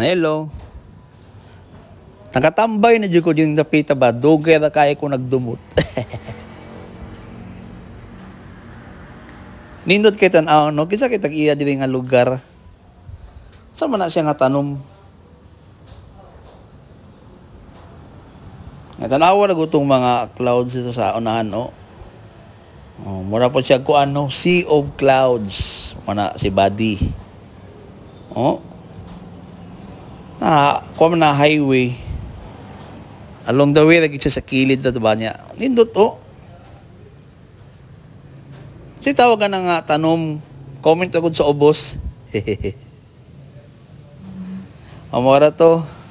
Hello. Nakatambay na jud ko din napita ba dugay ra kay ko nagdumot. Nindot kay tan-aw ah, no kisa kay tag-iya nga lugar. Sa man na siya nga tanom. Natanawa na itong mga clouds dito sa unahan, no? Oh, mura po siya ko ano, Sea of clouds. Mana si Buddy. Oh, na kuha na highway along the way lagi siya sa kilid na ba diba niya nindot o oh. si tawag na nga tanom comment agad sa ubos hehehe amora to